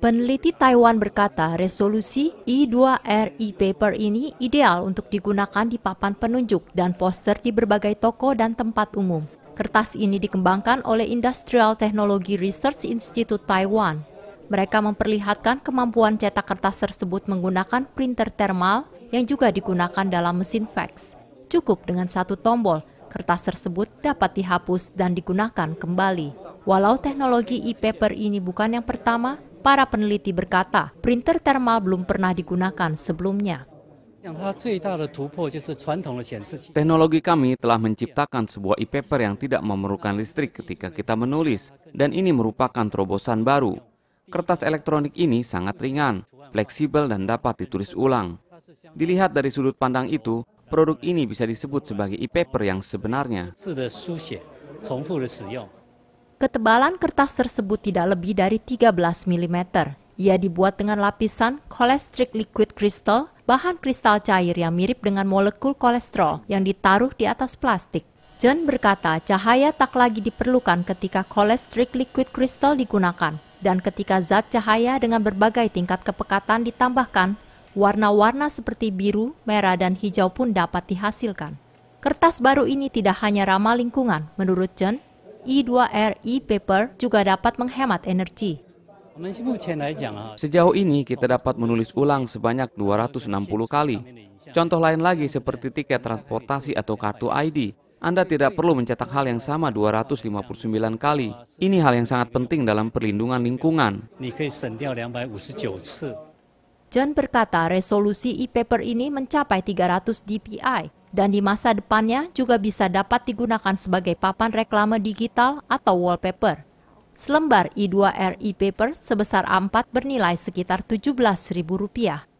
Peneliti Taiwan berkata resolusi I2RI paper ini ideal untuk digunakan di papan penunjuk dan poster di berbagai toko dan tempat umum. Kertas ini dikembangkan oleh Industrial Technology Research Institute Taiwan. Mereka memperlihatkan kemampuan cetak kertas tersebut menggunakan printer thermal yang juga digunakan dalam mesin fax. Cukup dengan satu tombol, kertas tersebut dapat dihapus dan digunakan kembali. Walau teknologi e-paper ini bukan yang pertama, para peneliti berkata printer thermal belum pernah digunakan sebelumnya. Teknologi kami telah menciptakan sebuah e-paper yang tidak memerlukan listrik ketika kita menulis, dan ini merupakan terobosan baru. Kertas elektronik ini sangat ringan, fleksibel, dan dapat ditulis ulang. Dilihat dari sudut pandang itu, produk ini bisa disebut sebagai e-paper yang sebenarnya. Ketebalan kertas tersebut tidak lebih dari 13 mm. Ia dibuat dengan lapisan kolestrik liquid crystal, bahan kristal cair yang mirip dengan molekul kolesterol yang ditaruh di atas plastik. Jen berkata cahaya tak lagi diperlukan ketika kolestrik liquid crystal digunakan, dan ketika zat cahaya dengan berbagai tingkat kepekatan ditambahkan, warna-warna seperti biru, merah, dan hijau pun dapat dihasilkan. Kertas baru ini tidak hanya ramah lingkungan, menurut Jen. I2RE paper juga dapat menghemat energi. Sejauh ini kita dapat menulis ulang sebanyak 260 kali. Contoh lain lagi seperti tiket transportasi atau kartu ID. Anda tidak perlu mencetak hal yang sama 259 kali. Ini hal yang sangat penting dalam perlindungan lingkungan. John berkata resolusi e-paper ini mencapai 300 dpi dan di masa depannya juga bisa dapat digunakan sebagai papan reklame digital atau wallpaper. Selembar i2R e-paper sebesar A4 bernilai sekitar Rp17.000.